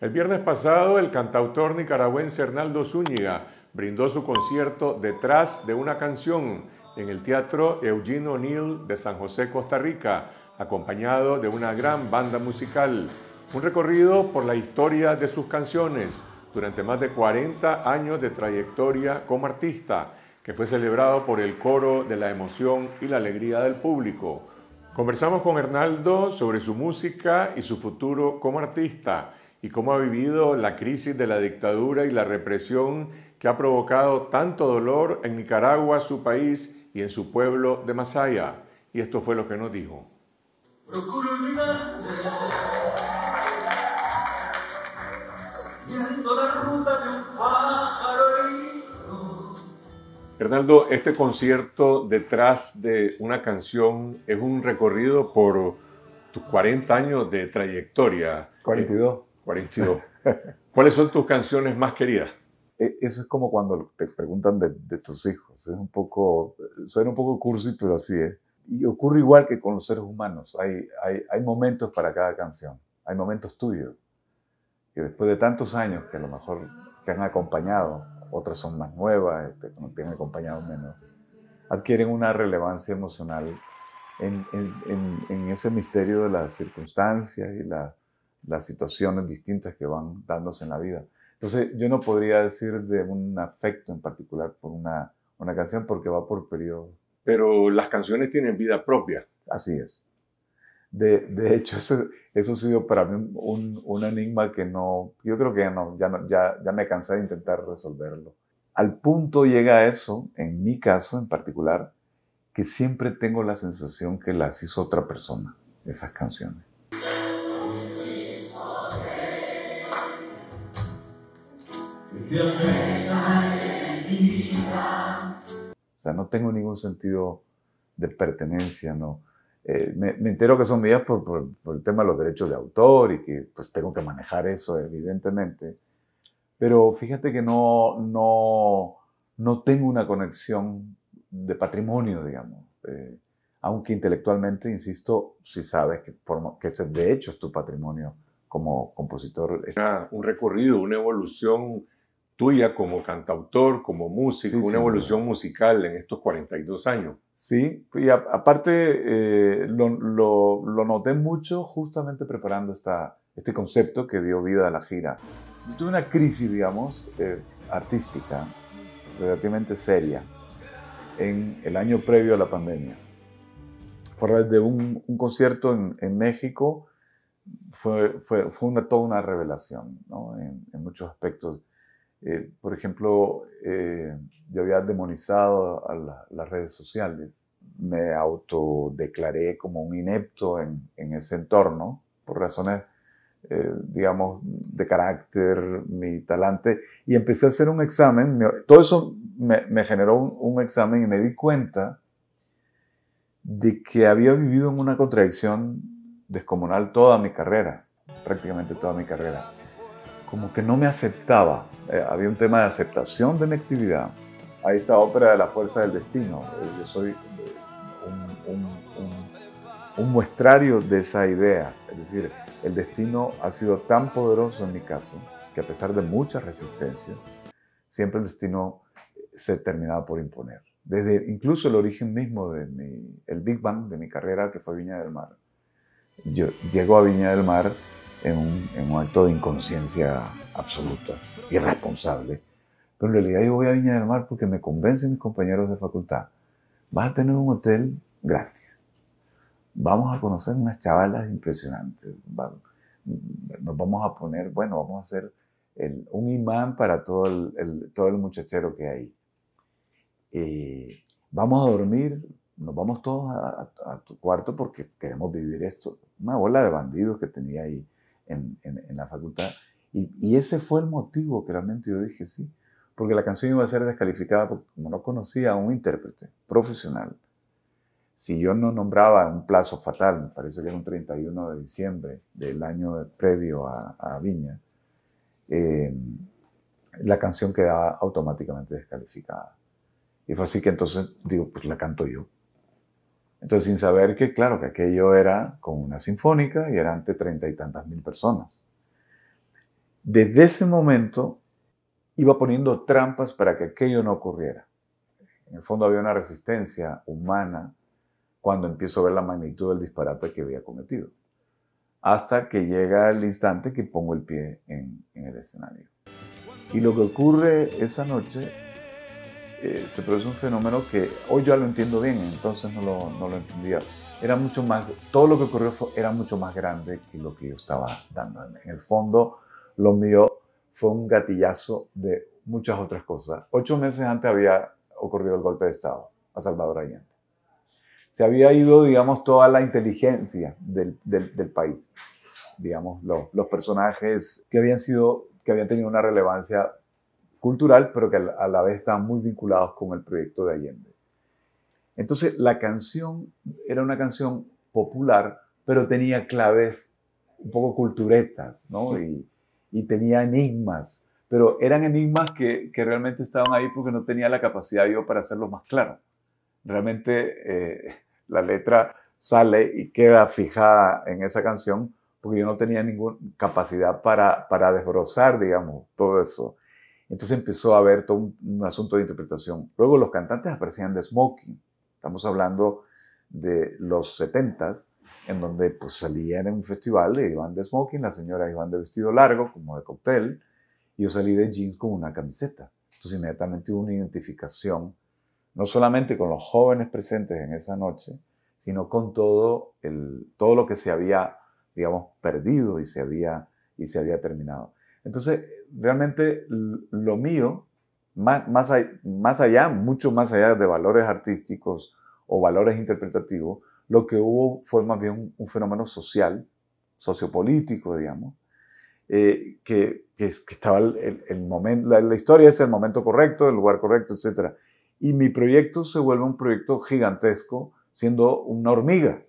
El viernes pasado, el cantautor nicaragüense Hernaldo Zúñiga brindó su concierto Detrás de una canción en el Teatro Eugene O'Neill de San José, Costa Rica, acompañado de una gran banda musical. Un recorrido por la historia de sus canciones durante más de 40 años de trayectoria como artista, que fue celebrado por el coro de la emoción y la alegría del público. Conversamos con Hernaldo sobre su música y su futuro como artista y cómo ha vivido la crisis de la dictadura y la represión que ha provocado tanto dolor en Nicaragua, su país y en su pueblo de Masaya. Y esto fue lo que nos dijo. Procuro Hernaldo, este concierto detrás de una canción es un recorrido por tus 40 años de trayectoria. 42. 42. ¿Cuáles son tus canciones más queridas? E, eso es como cuando te preguntan de, tus hijos. Es un poco, suena un poco cursi, pero así es. Y ocurre igual que con los seres humanos. Hay, hay, hay momentos para cada canción. Hay momentos tuyos. Que después de tantos años que a lo mejor te han acompañado, otras son más nuevas, este, te, han acompañado menos, adquieren una relevancia emocional en, en, en, en ese misterio de las circunstancias y la las situaciones distintas que van dándose en la vida. Entonces, yo no podría decir de un afecto en particular por una, una canción porque va por periodo Pero las canciones tienen vida propia. Así es. De, de hecho, eso, eso, ha sido para mí un, un, enigma que no, yo creo que no, ya, no, ya, ya me cansé de intentar resolverlo. Al punto llega eso, en mi caso en particular, que siempre tengo la sensación que las hizo otra persona, esas canciones. O sea, no tengo ningún sentido de pertenencia, no. Eh, me, entero que son mías por, el tema de los derechos de autor y que pues tengo que manejar eso, evidentemente. Pero fíjate que no, no, no tengo una conexión de patrimonio, digamos. Eh, aunque intelectualmente, insisto, sí sabes que, que ese de hecho es tu patrimonio como compositor. Era un recorrido, una evolución tuya como cantautor, como músico, una evolución musical en estos 42 años. Sí, y aparte eh, lo, lo, noté mucho justamente preparando esta, este concepto que dio vida a la gira. tuve una crisis, digamos, eh, artística, relativamente seria, en el año previo a la pandemia. Por a de un, concierto en, en, México, fue, fue, fue una, toda una revelación, ¿no? en, en muchos aspectos eh, por ejemplo, eh, yo había demonizado a las redes sociales, me autodeclaré como un inepto en, ese entorno, por razones, eh, digamos, de carácter, mi talante, y empecé a hacer un examen, todo eso me, generó un examen y me di cuenta de que había vivido en una contradicción descomunal toda mi carrera, prácticamente toda mi carrera como que no me aceptaba. Eh, había un tema de aceptación de mi actividad. ahí esta ópera de la fuerza del destino. Eh, yo soy eh, un, muestrario de esa idea. Es decir, el destino ha sido tan poderoso en mi caso que a pesar de muchas resistencias, siempre el destino se terminaba por imponer. Desde incluso el origen mismo de el Big Bang de mi carrera, que fue Viña del Mar. Yo llego a Viña del Mar en un, acto de inconsciencia absoluta, irresponsable. Pero en realidad yo voy a Viña del Mar porque me convencen mis compañeros de facultad. Vas a tener un hotel gratis. Vamos a conocer unas chavalas impresionantes. nos vamos a poner, bueno, vamos a hacer un imán para todo el, todo el muchachero que hay. Eh, vamos a dormir, nos vamos todos a, a, tu cuarto porque queremos vivir esto. Una bola de bandidos que tenía ahí en, en, la facultad. Y, y, ese fue el motivo que realmente yo dije sí, porque la canción iba a ser descalificada porque como no conocía a un intérprete profesional, si yo no nombraba un plazo fatal, me parece que era un 31 de diciembre del año previo a, a Viña, eh, la canción quedaba automáticamente descalificada. Y fue así que entonces digo, pues la canto yo. Entonces, sin saber que, claro, que aquello era con una sinfónica y era ante treinta y tantas mil personas. Desde ese momento iba poniendo trampas para que aquello no ocurriera. En el fondo había una resistencia humana cuando empiezo a ver la magnitud del disparate que había cometido. Hasta que llega el instante que pongo el pie en el escenario. Y lo que ocurre esa noche eh, se produce un fenómeno que hoy ya lo entiendo bien, entonces no lo, no lo entendía. Era mucho más, todo lo que ocurrió era mucho más grande que lo que yo estaba dando. En el fondo, lo mío fue un gatillazo de muchas otras cosas. Ocho meses antes había ocurrido el golpe de Estado a Salvador Allende. Se había ido, digamos, toda la inteligencia del, país. Digamos, los, los personajes que habían sido, que habían tenido una relevancia cultural, pero que a la vez estaban muy vinculados con el proyecto de Allende. Entonces, la canción era una canción popular, pero tenía claves un poco culturetas, ¿no? Y, tenía enigmas, pero eran enigmas que, realmente estaban ahí porque no tenía la capacidad yo para hacerlo más claro. Realmente eh, la letra sale y queda fijada en esa canción porque yo no tenía ninguna capacidad para, para desbrozar, digamos, todo eso. Entonces empezó a haber todo un, asunto de interpretación. Luego los cantantes aparecían de smoking. Estamos hablando de los 70s, en donde pues salían en un festival y e iban de smoking, las señoras iban de vestido largo, como de cóctel, y yo salí de jeans con una camiseta. Entonces inmediatamente hubo una identificación, no solamente con los jóvenes presentes en esa noche, sino con todo, el, todo lo que se había, digamos, perdido y se había, y se había terminado. Entonces, realmente lo mío, más, más, allá, mucho más allá de valores artísticos o valores interpretativos, lo que hubo fue más bien un, fenómeno social, sociopolítico, digamos, eh, que, que, estaba el, momento, la, la, historia es el momento correcto, el lugar correcto, etc. Y mi proyecto se vuelve un proyecto gigantesco, siendo una hormiga,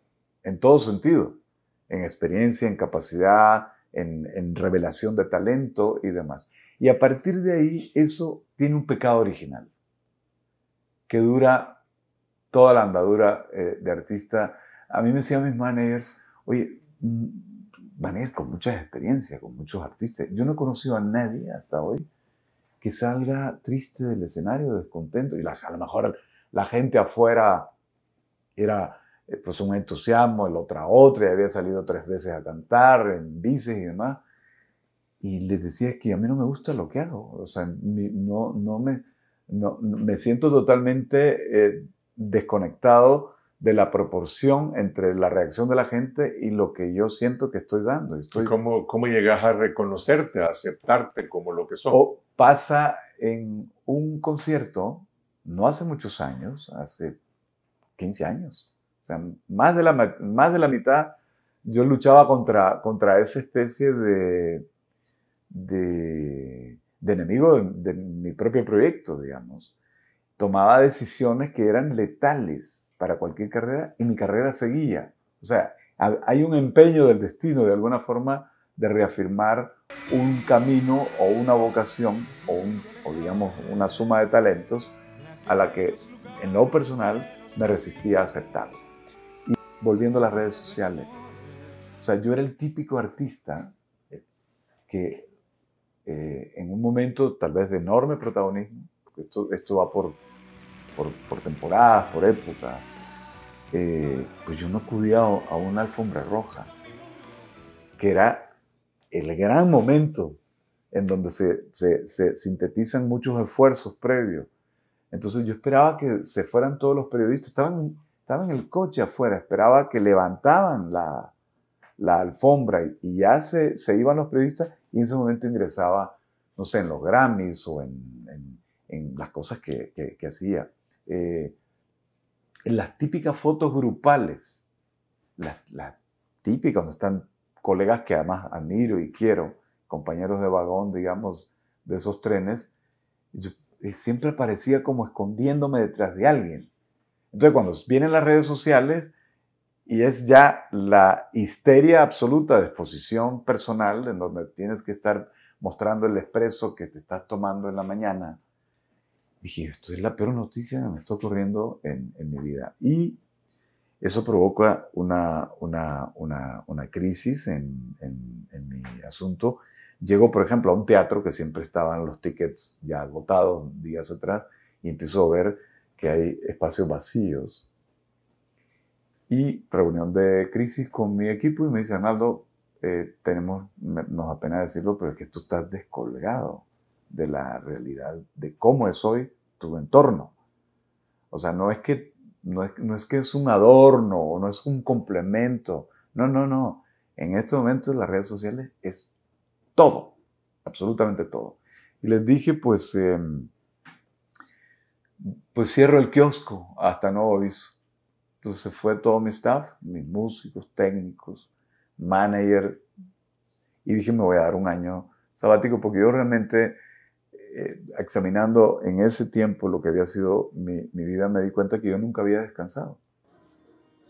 en todo sentido, en experiencia, en capacidad, en, revelación de talento y demás. Y a partir de ahí, eso tiene un pecado original, que dura toda la andadura eh, de artista. A mí me decían mis managers, oye, managers mm, con muchas experiencias, con muchos artistas. Yo no he conocido a nadie hasta hoy que salga triste del escenario, descontento, y a lo mejor la gente afuera era eh, pues un entusiasmo, el otra otra, y había salido tres veces a cantar en bicis y demás. Y les decía, es que a mí no me gusta lo que hago, o sea, no, no me, no, me siento totalmente eh, desconectado de la proporción entre la reacción de la gente y lo que yo siento que estoy dando. Estoy... ¿Cómo, ¿Cómo llegas a reconocerte, a aceptarte como lo que soy O pasa en un concierto, no hace muchos años, hace 15 años, sea, más de la, más de la mitad yo luchaba contra, contra esa especie de, de, enemigo de, mi propio proyecto, digamos. Tomaba decisiones que eran letales para cualquier carrera y mi carrera seguía. O sea, hay un empeño del destino, de alguna forma, de reafirmar un camino o una vocación o, o digamos, una suma de talentos a la que en lo personal me resistía a aceptar volviendo a las redes sociales. O sea, yo era el típico artista eh, que eh, en un momento tal vez de enorme protagonismo, porque esto, esto va por, por, temporadas, por épocas, eh, pues yo no acudía a una alfombra roja, que era el gran momento en donde se, se, se, sintetizan muchos esfuerzos previos. Entonces yo esperaba que se fueran todos los periodistas, estaban estaba en el coche afuera, esperaba que levantaban la, alfombra y, ya se, iban los periodistas y en ese momento ingresaba, no sé, en los Grammys o en, en, las cosas que, que, hacía. Eh, las típicas fotos grupales, las, típicas donde están colegas que además admiro y quiero, compañeros de vagón, digamos, de esos trenes, eh, siempre parecía como escondiéndome detrás de alguien. Entonces, cuando vienen las redes sociales y es ya la histeria absoluta de exposición personal, en donde tienes que estar mostrando el expreso que te estás tomando en la mañana, dije, esto es la peor noticia que me está ocurriendo en, mi vida. Y eso provoca una, crisis en, en, mi asunto. Llego, por ejemplo, a un teatro que siempre estaban los tickets ya agotados días atrás y empiezo a ver que hay espacios vacíos. Y reunión de crisis con mi equipo y me dice, Arnaldo, eh, tenemos, nos apena decirlo, pero es que tú estás descolgado de la realidad, de cómo es hoy tu entorno. O sea, no es que, no es, que es un adorno o no es un complemento. No, no, no. En estos momentos las redes sociales es todo, absolutamente todo. Y les dije, pues... Em, pues cierro el kiosco hasta nuevo aviso. Entonces fue todo mi staff, mis músicos, técnicos, manager, y dije, me voy a dar un año sabático porque yo realmente, eh, examinando en ese tiempo lo que había sido mi, vida, me di cuenta que yo nunca había descansado.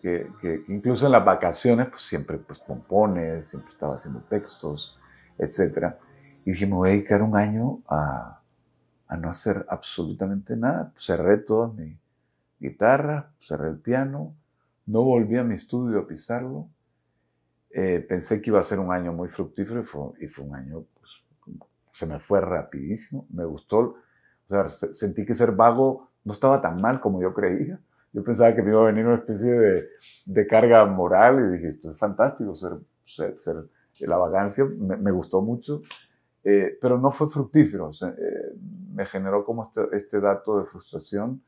Que, incluso en las vacaciones, pues siempre pues, pompones, siempre estaba haciendo textos, etc. Y dije, me voy a dedicar un año a, a no hacer absolutamente nada. Cerré todas mis guitarras, cerré el piano, no volví a mi estudio a pisarlo. Eh, pensé que iba a ser un año muy fructífero y fue, un año, pues, se me fue rapidísimo, me gustó, o sea, sentí que ser vago no estaba tan mal como yo creía. Yo pensaba que me iba a venir una especie de, de carga moral y dije, esto es fantástico, ser, ser, la vagancia me, gustó mucho, eh, pero no fue fructífero. Eh, me generó como este, este, dato de frustración.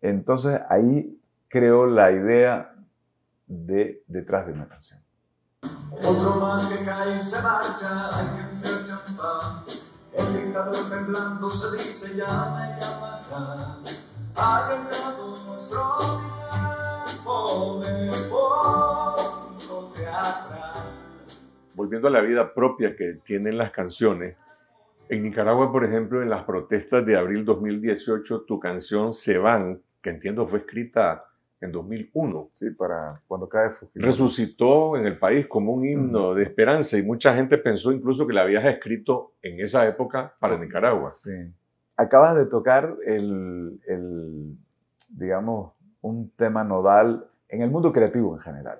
Entonces ahí creo la idea de detrás de una canción. Volviendo a la vida propia que tienen las canciones, en Nicaragua, por ejemplo, en las protestas de abril 2018, tu canción Se van, que entiendo fue escrita en 2001. Resucitó en el país como un himno de esperanza y mucha gente pensó incluso que la habías escrito en esa época para Nicaragua. Acabas de tocar el, digamos, un tema nodal en el mundo creativo en general.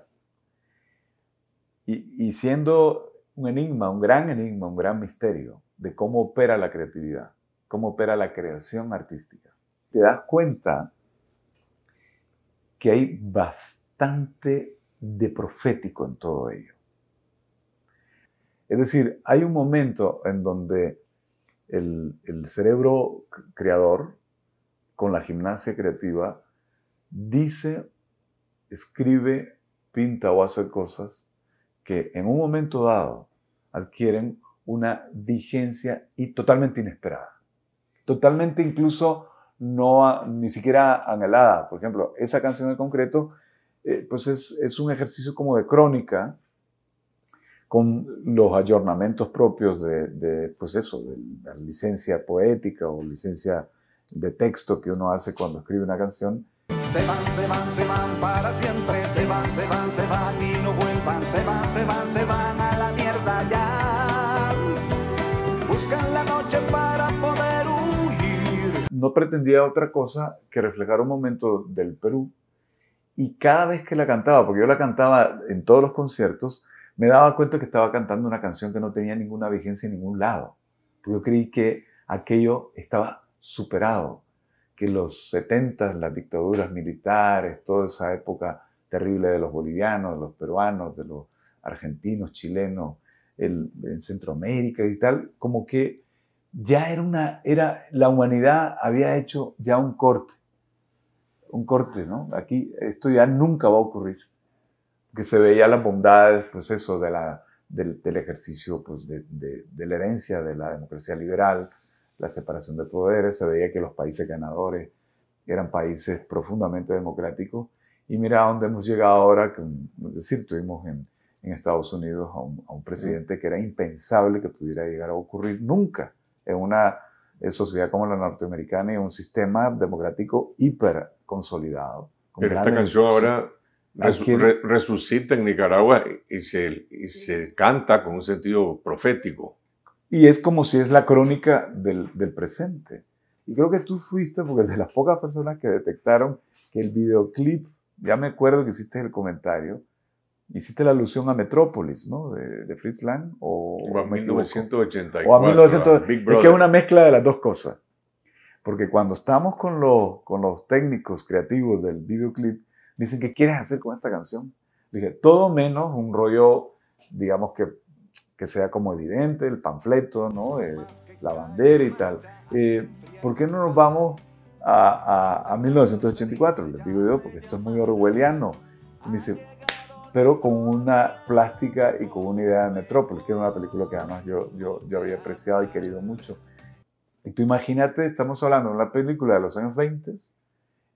y siendo un enigma, un gran enigma, un gran misterio de cómo opera la creatividad, cómo opera la creación artística. Te das cuenta que hay bastante de profético en todo ello. Es decir, hay un momento en donde el, el cerebro creador, con la gimnasia creativa, dice, escribe, pinta o hace cosas que en un momento dado adquieren una vigencia y totalmente inesperada. Totalmente incluso no ni siquiera anhelada. Por ejemplo, esa canción en concreto, eh, pues es, un ejercicio como de crónica con los ayornamientos propios de, pues eso, de la licencia poética o licencia de texto que uno hace cuando escribe una canción. Se van, se van, se van para siempre, se van, se van, se van no vuelvan, se van, se van, se van a la mierda ya. No pretendía otra cosa que reflejar un momento del Perú. Y cada vez que la cantaba, porque yo la cantaba en todos los conciertos, me daba cuenta que estaba cantando una canción que no tenía ninguna vigencia en ningún lado. yo creí que aquello estaba superado, que los 70, las dictaduras militares, toda esa época terrible de los bolivianos, de los peruanos, de los argentinos, chilenos, el, en Centroamérica y tal, como que ya era una, era, la humanidad había hecho ya un corte, un corte, ¿no? Aquí esto ya nunca va a ocurrir, que se veía la bondad, pues eso, de la, del, ejercicio, pues de, la herencia de la democracia liberal, la separación de poderes, se veía que los países ganadores eran países profundamente democráticos, y mira a dónde hemos llegado ahora, es decir, tuvimos en, en Estados Unidos a un, presidente que era impensable que pudiera llegar a ocurrir nunca en una eh, sociedad como la norteamericana y un sistema democrático hiper consolidado. esta canción ahora resucita en Nicaragua y se, y se canta con un sentido profético. Y es como si es la crónica del, del presente. Y creo que tú fuiste, porque de las pocas personas que detectaron que el videoclip, ya me acuerdo que hiciste el comentario, Hiciste la alusión a Metrópolis, ¿no? De, Fritz Lang. O, a 1984. O a Es que es una mezcla de las dos cosas. Porque cuando estamos con los, con los técnicos creativos del videoclip, dicen, ¿qué quieres hacer con esta canción? Dije, todo menos un rollo, digamos que, que sea como evidente, el panfleto, ¿no? la bandera y tal. Eh, ¿Por qué no nos vamos a, a, 1984? Les digo yo, porque esto es muy orwelliano. me dice, pero con una plástica y con una idea de Metrópolis, que era una película que además yo, yo, yo había apreciado y querido mucho. Y tú imagínate, estamos hablando de una película de los años 20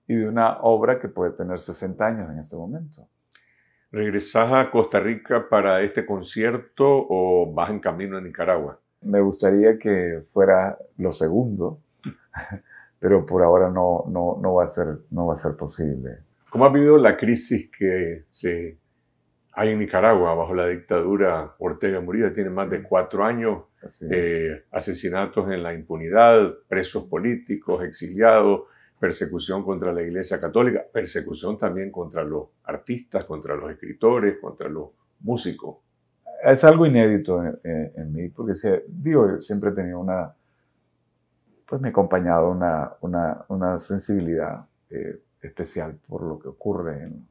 y de una obra que puede tener 60 años en este momento. ¿Regresas a Costa Rica para este concierto o vas en camino a Nicaragua? Me gustaría que fuera lo segundo, pero por ahora no, no, no, va, a ser, no va a ser posible. ¿Cómo ha vivido la crisis que se hay en Nicaragua, bajo la dictadura Ortega Murillo, tiene más de cuatro años, eh, asesinatos en la impunidad, presos políticos, exiliados, persecución contra la Iglesia Católica, persecución también contra los artistas, contra los escritores, contra los músicos. Es algo inédito en, mí, porque siempre he tenido una, pues me ha acompañado una, una, una sensibilidad eh, especial por lo que ocurre en,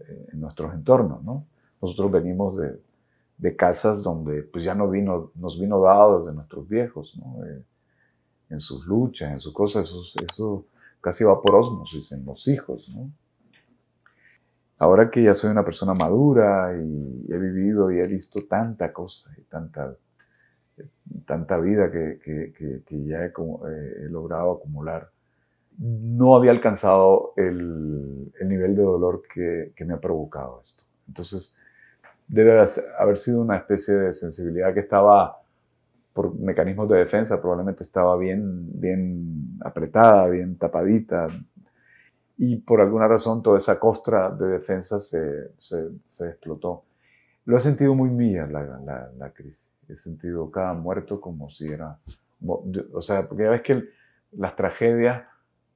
eh, en nuestros entornos, ¿no? Nosotros venimos de, de casas donde pues ya no vino, nos vino dado de nuestros viejos, ¿no? Eh, en sus luchas, en sus cosas, eso, eso, casi va por osmosis en los hijos, ¿no? Ahora que ya soy una persona madura y he vivido y he visto tanta cosa y tanta, eh, tanta vida que, que, que, ya he logrado acumular, no había alcanzado el, nivel de dolor que, me ha provocado esto. Entonces, debe haber sido una especie de sensibilidad que estaba, por mecanismos de defensa, probablemente estaba bien, bien apretada, bien tapadita. Y por alguna razón toda esa costra de defensa se, explotó. Lo he sentido muy mía la, la, la crisis. He sentido cada muerto como si era... O sea, porque ya ves que las tragedias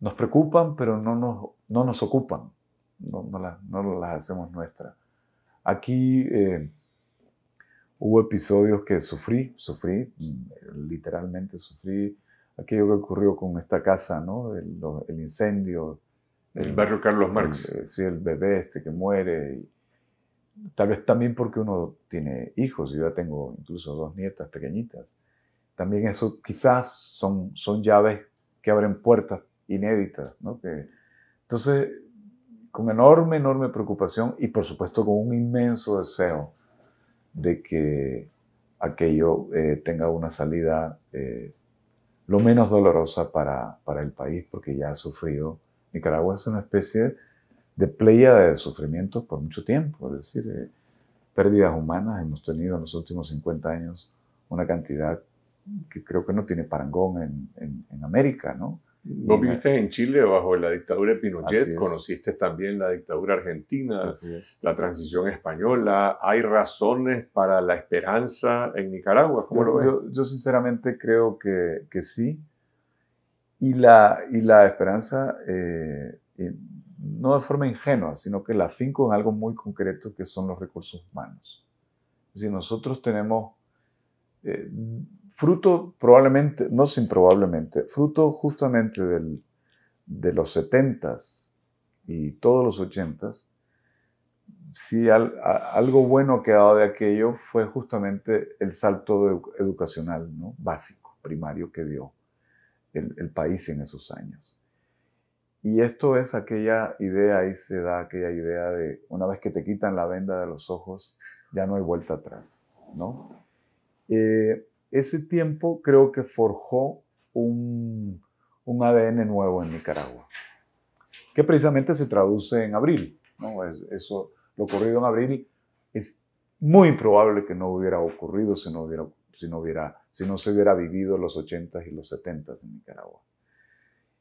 nos preocupan, pero no nos, no nos ocupan, no, no, las, no hacemos nuestras. Aquí eh, hubo episodios que sufrí, sufrí, mm, literalmente sufrí aquello que ocurrió con esta casa, ¿no? el, incendio. El, barrio Carlos Marx. Eh, sí, el bebé este que muere. tal vez también porque uno tiene hijos, yo ya tengo incluso dos nietas pequeñitas. También eso quizás son, son llaves que abren puertas inéditas. ¿no? Que, entonces, con enorme, enorme preocupación y por supuesto con un inmenso deseo de que aquello eh, tenga una salida eh, lo menos dolorosa para, para, el país, porque ya ha sufrido. Nicaragua es una especie de playa de sufrimientos por mucho tiempo, es decir, eh, pérdidas humanas hemos tenido en los últimos 50 años una cantidad que creo que no tiene parangón en, en, en América, ¿no? Vos viviste en Chile bajo la dictadura de Pinochet, conociste también la dictadura argentina, la transición española. ¿Hay razones para la esperanza en Nicaragua? yo, sinceramente creo que, que, sí. Y la, y la esperanza, eh, no de forma ingenua, sino que la finco en algo muy concreto que son los recursos humanos. Si nosotros tenemos eh, fruto probablemente, no sin probablemente, fruto justamente de los setentas y todos los 80s, algo bueno que de aquello fue justamente el salto educacional ¿no? básico, primario que dio el, el, país en esos años. Y esto es aquella idea, ahí se da aquella idea de una vez que te quitan la venda de los ojos, ya no hay vuelta atrás, ¿no? Eh, ese tiempo creo que forjó un, un, ADN nuevo en Nicaragua, que precisamente se traduce en abril. ¿no? eso, lo ocurrido en abril es muy probable que no hubiera ocurrido si no, hubiera, si no, se hubiera vivido los 80 y los 70 en Nicaragua.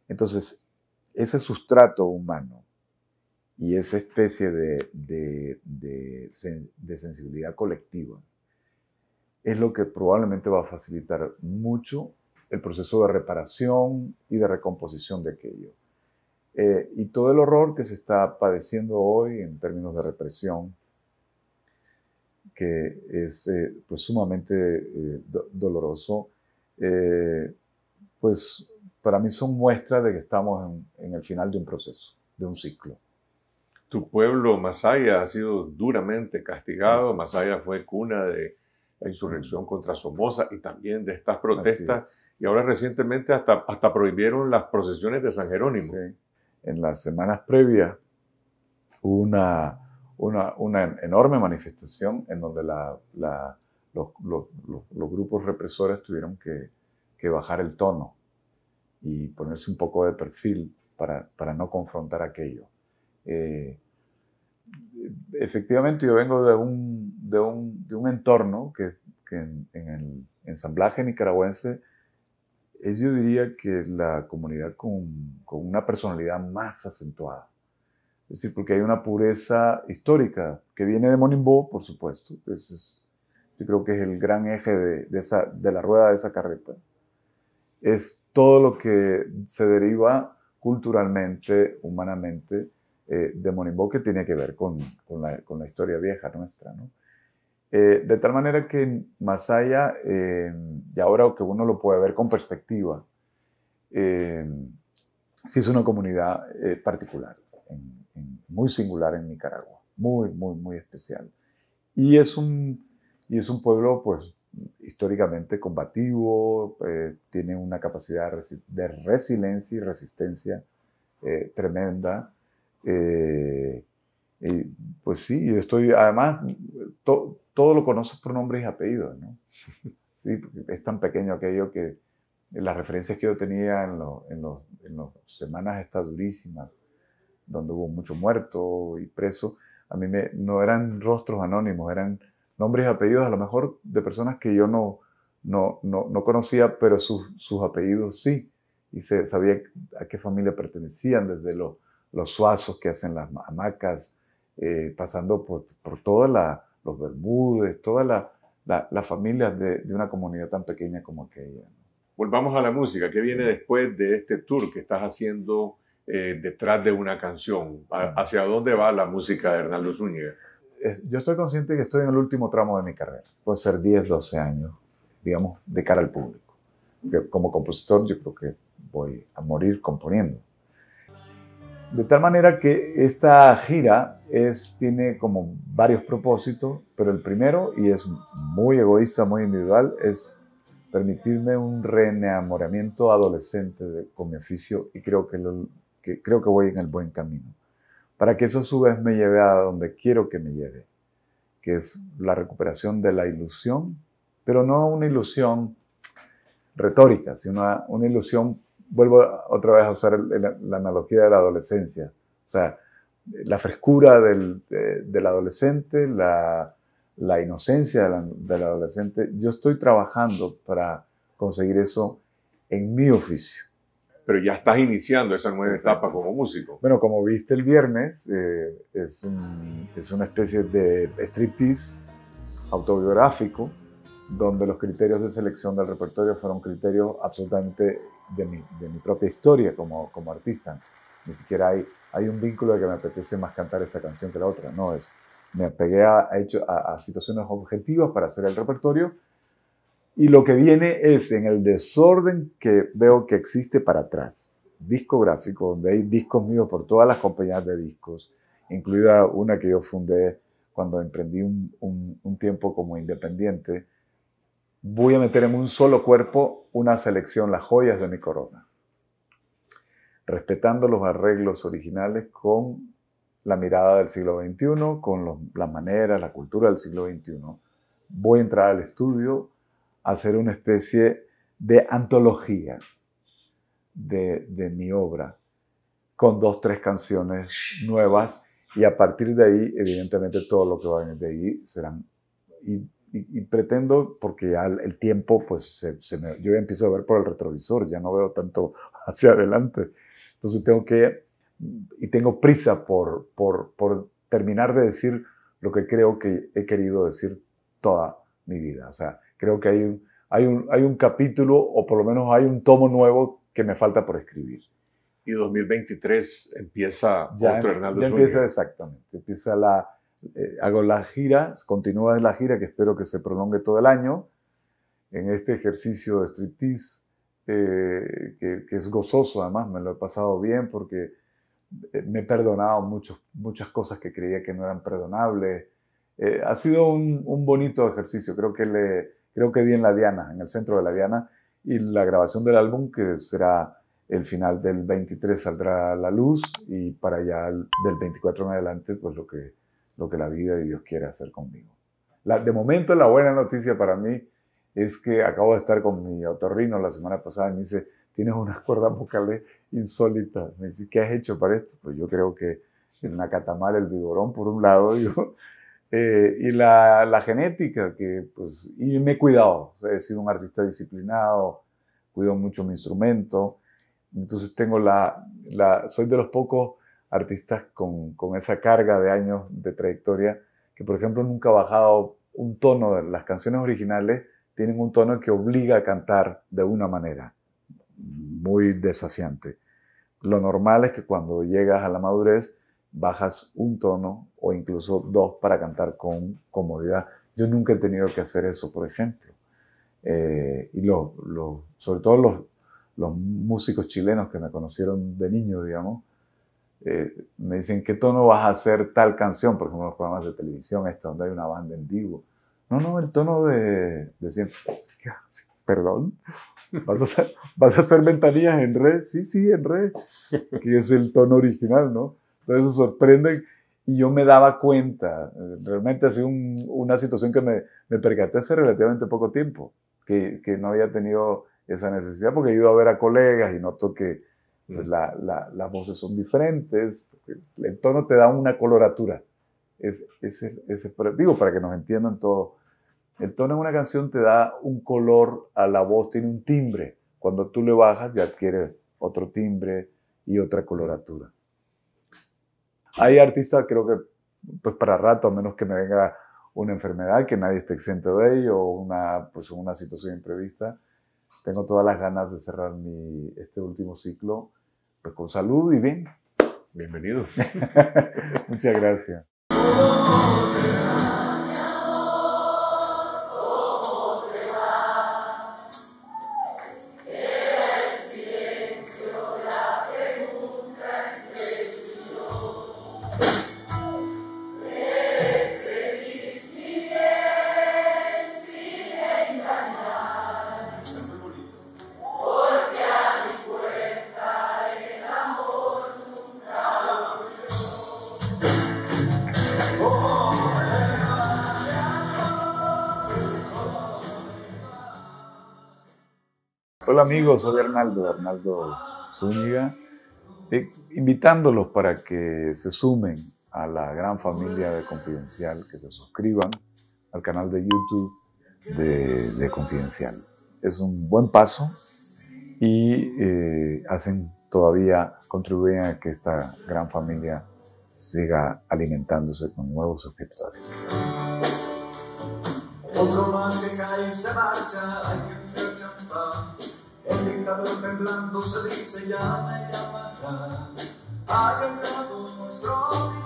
Entonces, ese sustrato humano y esa especie de sensibilidad colectiva es lo que probablemente va a facilitar mucho el proceso de reparación y de recomposición de aquello. Eh, y todo el horror que se está padeciendo hoy en términos de represión, que es eh, pues sumamente eh, doloroso, pues para mí son muestras de que estamos en el final de un proceso, de un ciclo. Tu pueblo, Masaya, ha sido duramente castigado. Masaya fue cuna de la insurrección contra Somoza y también de estas protestas. Y ahora recientemente hasta, hasta prohibieron las procesiones de San Jerónimo. En las semanas previas hubo una, una, una, enorme manifestación en donde la, los, grupos represores tuvieron que, que, bajar el tono y ponerse un poco de perfil para, para no confrontar aquello. Eh, efectivamente yo vengo de un, de un, de un entorno que, en, el ensamblaje nicaragüense es yo diría que la comunidad con, con una personalidad más acentuada. Es decir, porque hay una pureza histórica que viene de Monimbo por supuesto. yo creo que es el gran eje de, de, esa, de la rueda de esa carreta. Es todo lo que se deriva culturalmente, humanamente, eh, de Monimbo que tiene que ver con, con, la, historia vieja nuestra. Eh, de tal manera que Masaya, eh, y ahora que uno lo puede ver con perspectiva, sí es una comunidad particular, muy singular en Nicaragua, muy, muy, muy especial. Y es un, y es un pueblo, pues, históricamente combativo, tiene una capacidad de resiliencia y resistencia tremenda. Eh, y pues sí, yo estoy, además, todo lo conoces por nombres y apellidos, ¿no? Sí, es tan pequeño aquello que las referencias que yo tenía en, en las en semanas estas durísimas, donde hubo mucho muerto y preso, a mí me, no eran rostros anónimos, eran nombres y apellidos a lo mejor de personas que yo no, no, no, no conocía, pero sus, sus apellidos sí, y se, sabía a qué familia pertenecían desde los los suazos que hacen las hamacas, eh, pasando por, por todos los Bermudes, todas las familias de, una comunidad tan pequeña como aquella. Volvamos a la música. ¿Qué viene después de este tour que estás haciendo eh, detrás de una canción? ¿Hacia dónde va la música de Hernando Zúñiga? Yo estoy consciente que estoy en el último tramo de mi carrera. Puede ser 10, 12 años, digamos, de cara al público. Como compositor yo creo que voy a morir componiendo de tal manera que esta gira tiene como varios propósitos, pero el primero, y es muy egoísta, muy individual, es permitirme un reenamoramiento adolescente con mi oficio y creo que, creo que voy en el buen camino. Para que eso a su vez me lleve a donde quiero que me lleve, que es la recuperación de la ilusión, pero no una ilusión retórica, sino una, una ilusión vuelvo otra vez a usar la analogía de la adolescencia. O sea, la frescura del, del adolescente, la, la inocencia del adolescente. Yo estoy trabajando para conseguir eso en mi oficio. Pero ya estás iniciando esa nueva etapa como músico. Bueno, como viste el viernes, eh, es, es una especie de striptease autobiográfico donde los criterios de selección del repertorio fueron criterios absolutamente de mi, propia historia como, artista. Ni siquiera hay, un vínculo de que me apetece más cantar esta canción que la otra. No, es, me apegué a, hecho, a, situaciones objetivas para hacer el repertorio y lo que viene es en el desorden que veo que existe para atrás, discográfico, donde hay discos míos por todas las compañías de discos, incluida una que yo fundé cuando emprendí un tiempo como independiente, voy a meter en un solo cuerpo una selección, las joyas de mi corona, respetando los arreglos originales con la mirada del siglo XXI, con la manera, la cultura del siglo XXI. Voy a entrar al estudio a hacer una especie de antología de, mi obra, con dos, tres canciones nuevas, y a partir de ahí, evidentemente, todo lo que va a venir de ahí serán y, pretendo, porque ya el tiempo, pues se, yo ya empiezo a ver por el retrovisor, ya no veo tanto hacia adelante. Entonces tengo que, y tengo prisa por, por, por terminar de decir lo que creo que he querido decir toda mi vida. O sea, creo que hay un, hay un, hay un capítulo, o por lo menos hay un tomo nuevo que me falta por escribir y 2023 empieza ya, otro Ya empieza exactamente, empieza la, eh, hago la gira continúa la gira que espero que se prolongue todo el año, en este ejercicio de striptease, eh, que, es gozoso además, me lo he pasado bien porque eh, me he perdonado muchos, muchas cosas que creía que no eran perdonables. ha sido un, un, bonito ejercicio, creo que, le, creo que di en la Diana, en el centro de la Diana, y la grabación del álbum que será el final del 23 saldrá a la luz y para allá del 24 en adelante, pues lo que lo que la vida de Dios quiere hacer conmigo. de momento la buena noticia para mí es que acabo de estar con mi autorrino la semana pasada y me dice, tienes unas cuerdas vocales insólitas. Me dice, ¿qué has hecho para esto? Pues yo creo que en una el vigorón por un lado, eh, y la, la, genética, que pues, y me he cuidado, he sido un artista disciplinado, cuido mucho mi instrumento, entonces tengo la, la soy de los pocos artistas con, esa carga de años de trayectoria, que por ejemplo nunca ha bajado un tono, las canciones originales tienen un tono que obliga a cantar de una manera muy desafiante. Lo normal es que cuando llegas a la madurez bajas un tono o incluso dos para cantar con comodidad. Yo nunca he tenido que hacer eso, por ejemplo. Eh, y los, sobre todo los, los músicos chilenos que me conocieron de niño, digamos, eh, me dicen, ¿qué tono vas a hacer tal canción? Por ejemplo, los programas de televisión, esto donde hay una banda en vivo. No, no, el tono de, de siempre. Perdón, ¿Vas a, hacer, ¿Vas a hacer ventanillas en red? Sí, sí, en red, que es el tono original, ¿no? Entonces sorprenden y yo me daba cuenta, realmente ha sido una situación que me, me, percaté hace relativamente poco tiempo, que, que, no había tenido esa necesidad porque he ido a ver a colegas y noto que, pues, las voces son diferentes, el tono te da una coloratura. digo, para que nos entiendan todo. El tono en una canción te da un color a la voz, tiene un timbre. Cuando tú le bajas ya adquiere otro timbre y otra coloratura. Hay artistas, creo que, pues para rato, a menos que me venga una enfermedad, que nadie esté exento de ello, o una, pues una situación imprevista, tengo todas las ganas de cerrar mi, este último ciclo pues con salud y bien. Bienvenidos. Muchas gracias. amigos, soy Arnaldo, Arnaldo Zúñiga, invitándolos para que se sumen a la gran familia de Confidencial, que se suscriban al canal de YouTube de, Confidencial. Es un buen paso y eh, hacen todavía, contribuyen a que esta gran familia siga alimentándose con nuevos suscriptores. más marcha, pecador temblando se dice, llama y llamará, ha llegado nuestro día.